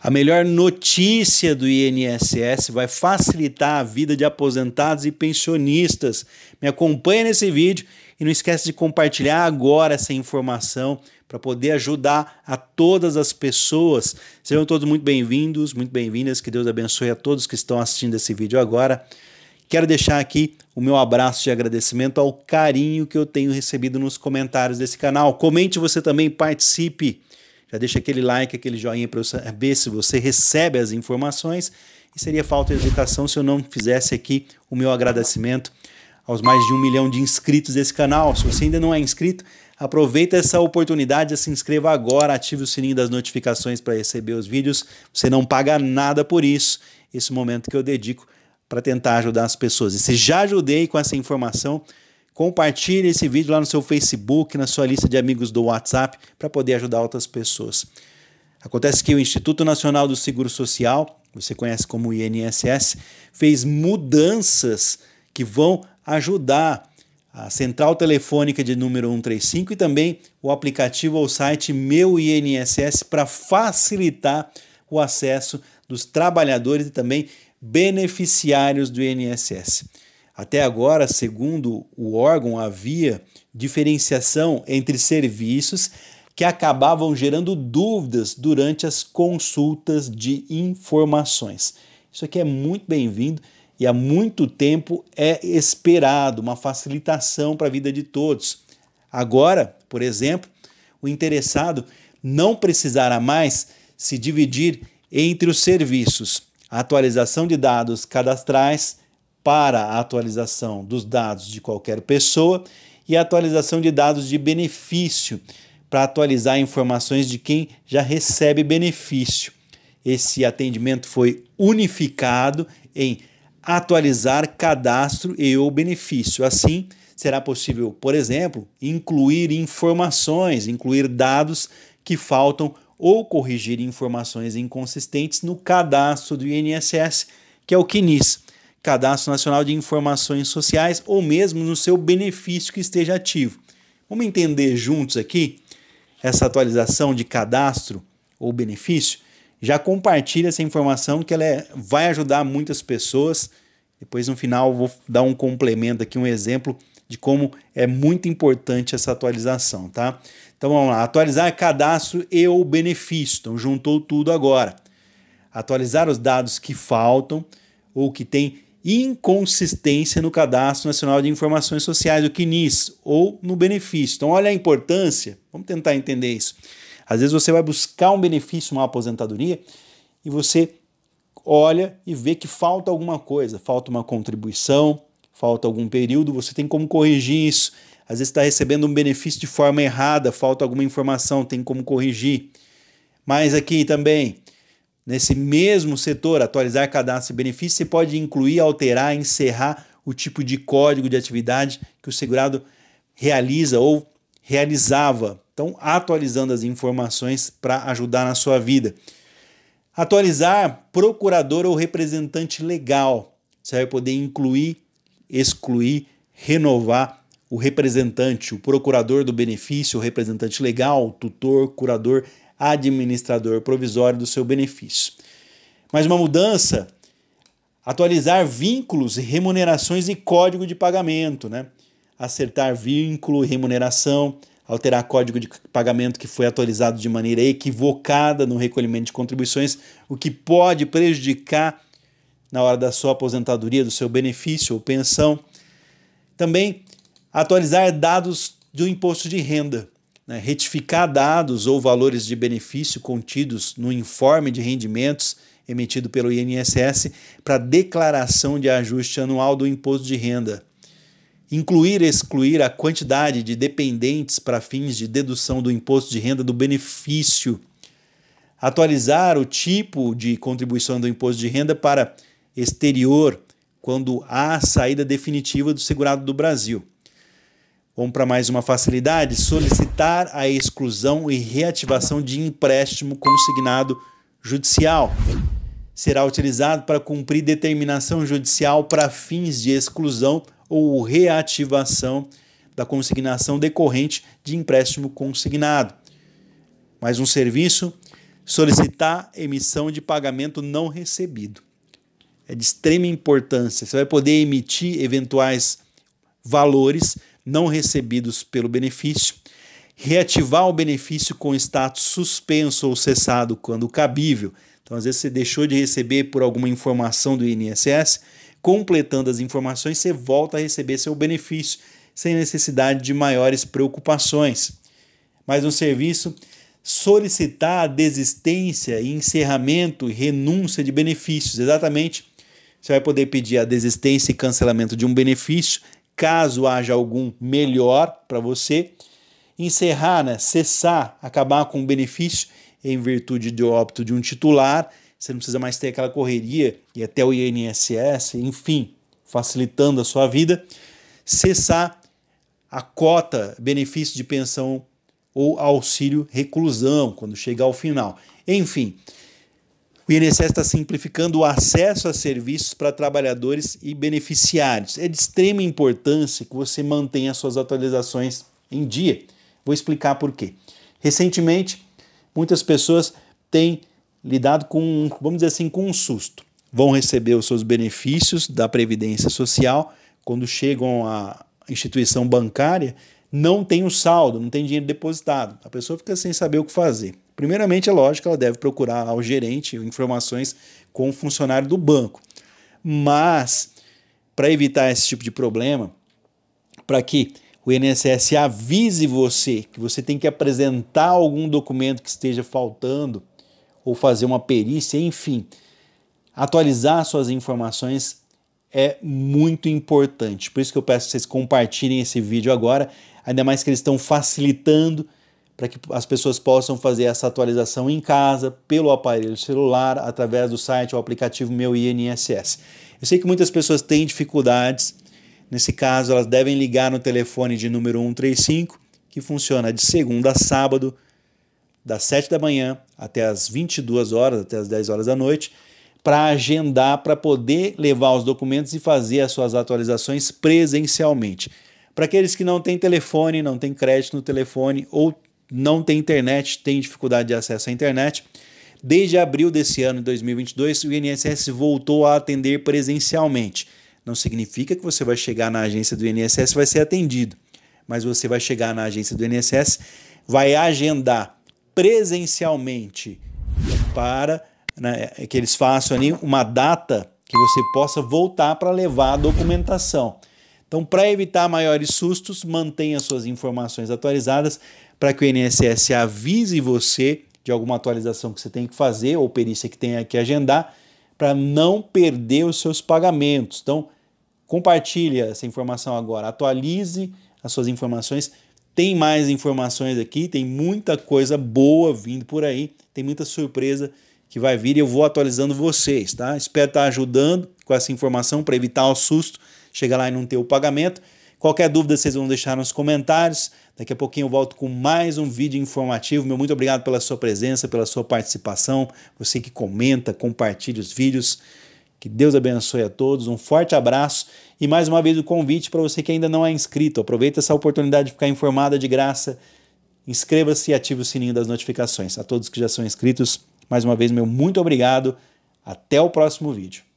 A melhor notícia do INSS vai facilitar a vida de aposentados e pensionistas. Me acompanha nesse vídeo e não esquece de compartilhar agora essa informação para poder ajudar a todas as pessoas. Sejam todos muito bem-vindos, muito bem-vindas. Que Deus abençoe a todos que estão assistindo esse vídeo agora. Quero deixar aqui o meu abraço de agradecimento ao carinho que eu tenho recebido nos comentários desse canal. Comente você também, participe. Já deixa aquele like, aquele joinha para eu saber se você recebe as informações. E seria falta de educação se eu não fizesse aqui o meu agradecimento aos mais de um milhão de inscritos desse canal. Se você ainda não é inscrito, aproveita essa oportunidade, se inscreva agora, ative o sininho das notificações para receber os vídeos. Você não paga nada por isso. Esse momento que eu dedico para tentar ajudar as pessoas. E se já ajudei com essa informação, Compartilhe esse vídeo lá no seu Facebook, na sua lista de amigos do WhatsApp, para poder ajudar outras pessoas. Acontece que o Instituto Nacional do Seguro Social, você conhece como INSS, fez mudanças que vão ajudar a central telefônica de número 135 e também o aplicativo ou site Meu INSS para facilitar o acesso dos trabalhadores e também beneficiários do INSS. Até agora, segundo o órgão, havia diferenciação entre serviços que acabavam gerando dúvidas durante as consultas de informações. Isso aqui é muito bem-vindo e há muito tempo é esperado uma facilitação para a vida de todos. Agora, por exemplo, o interessado não precisará mais se dividir entre os serviços, atualização de dados cadastrais para a atualização dos dados de qualquer pessoa e a atualização de dados de benefício, para atualizar informações de quem já recebe benefício. Esse atendimento foi unificado em atualizar cadastro e o benefício. Assim, será possível, por exemplo, incluir informações, incluir dados que faltam ou corrigir informações inconsistentes no cadastro do INSS, que é o CNIS. Cadastro Nacional de Informações Sociais ou mesmo no seu benefício que esteja ativo. Vamos entender juntos aqui essa atualização de cadastro ou benefício? Já compartilha essa informação que ela é, vai ajudar muitas pessoas. Depois no final vou dar um complemento aqui, um exemplo de como é muito importante essa atualização, tá? Então vamos lá, atualizar cadastro e ou benefício. Então juntou tudo agora. Atualizar os dados que faltam ou que têm inconsistência no Cadastro Nacional de Informações Sociais, o CNIS, ou no benefício. Então, olha a importância, vamos tentar entender isso. Às vezes você vai buscar um benefício, uma aposentadoria, e você olha e vê que falta alguma coisa, falta uma contribuição, falta algum período, você tem como corrigir isso. Às vezes está recebendo um benefício de forma errada, falta alguma informação, tem como corrigir. Mas aqui também, Nesse mesmo setor, atualizar cadastro e benefício, você pode incluir, alterar, encerrar o tipo de código de atividade que o segurado realiza ou realizava. Então, atualizando as informações para ajudar na sua vida. Atualizar procurador ou representante legal. Você vai poder incluir, excluir, renovar o representante, o procurador do benefício, o representante legal, o tutor, curador, administrador provisório do seu benefício. Mas uma mudança, atualizar vínculos, remunerações e código de pagamento, né? Acertar vínculo, remuneração, alterar código de pagamento que foi atualizado de maneira equivocada no recolhimento de contribuições, o que pode prejudicar na hora da sua aposentadoria, do seu benefício ou pensão. Também atualizar dados do imposto de renda, né, retificar dados ou valores de benefício contidos no informe de rendimentos emitido pelo INSS para declaração de ajuste anual do imposto de renda. Incluir e excluir a quantidade de dependentes para fins de dedução do imposto de renda do benefício. Atualizar o tipo de contribuição do imposto de renda para exterior, quando há saída definitiva do segurado do Brasil. Vamos para mais uma facilidade: solicitar a exclusão e reativação de empréstimo consignado judicial. Será utilizado para cumprir determinação judicial para fins de exclusão ou reativação da consignação decorrente de empréstimo consignado. Mais um serviço: solicitar emissão de pagamento não recebido. É de extrema importância. Você vai poder emitir eventuais valores não recebidos pelo benefício, reativar o benefício com status suspenso ou cessado quando cabível. Então, às vezes, você deixou de receber por alguma informação do INSS, completando as informações, você volta a receber seu benefício, sem necessidade de maiores preocupações. mais um serviço, solicitar a desistência e encerramento e renúncia de benefícios, exatamente. Você vai poder pedir a desistência e cancelamento de um benefício caso haja algum melhor para você. Encerrar, né? cessar, acabar com o benefício em virtude de óbito de um titular. Você não precisa mais ter aquela correria e até o INSS, enfim, facilitando a sua vida. Cessar a cota benefício de pensão ou auxílio reclusão quando chegar ao final. Enfim, o INSS está simplificando o acesso a serviços para trabalhadores e beneficiários. É de extrema importância que você mantenha suas atualizações em dia. Vou explicar por quê. Recentemente, muitas pessoas têm lidado com, vamos dizer assim, com um susto. Vão receber os seus benefícios da Previdência Social quando chegam à instituição bancária, não tem o saldo, não tem dinheiro depositado. A pessoa fica sem saber o que fazer. Primeiramente, é lógico que ela deve procurar ao gerente informações com o funcionário do banco. Mas, para evitar esse tipo de problema, para que o INSS avise você que você tem que apresentar algum documento que esteja faltando, ou fazer uma perícia, enfim, atualizar suas informações é muito importante. Por isso que eu peço que vocês compartilhem esse vídeo agora, ainda mais que eles estão facilitando para que as pessoas possam fazer essa atualização em casa, pelo aparelho celular, através do site ou aplicativo Meu INSS. Eu sei que muitas pessoas têm dificuldades, nesse caso elas devem ligar no telefone de número 135, que funciona de segunda a sábado, das 7 da manhã até as 22 horas, até as 10 horas da noite, para agendar, para poder levar os documentos e fazer as suas atualizações presencialmente. Para aqueles que não têm telefone, não têm crédito no telefone ou não tem internet, tem dificuldade de acesso à internet. Desde abril desse ano, de 2022, o INSS voltou a atender presencialmente. Não significa que você vai chegar na agência do INSS e vai ser atendido, mas você vai chegar na agência do INSS, vai agendar presencialmente para né, que eles façam ali uma data que você possa voltar para levar a documentação. Então, para evitar maiores sustos, mantenha suas informações atualizadas para que o INSS avise você de alguma atualização que você tem que fazer ou perícia que tenha que agendar para não perder os seus pagamentos. Então, compartilhe essa informação agora, atualize as suas informações. Tem mais informações aqui, tem muita coisa boa vindo por aí, tem muita surpresa que vai vir e eu vou atualizando vocês, tá? Espero estar ajudando com essa informação para evitar o susto, chegar lá e não ter o pagamento. Qualquer dúvida vocês vão deixar nos comentários. Daqui a pouquinho eu volto com mais um vídeo informativo. Meu muito obrigado pela sua presença, pela sua participação. Você que comenta, compartilha os vídeos. Que Deus abençoe a todos, um forte abraço e mais uma vez o convite para você que ainda não é inscrito. Aproveita essa oportunidade de ficar informada de graça. Inscreva-se e ative o sininho das notificações. A todos que já são inscritos, mais uma vez, meu muito obrigado. Até o próximo vídeo.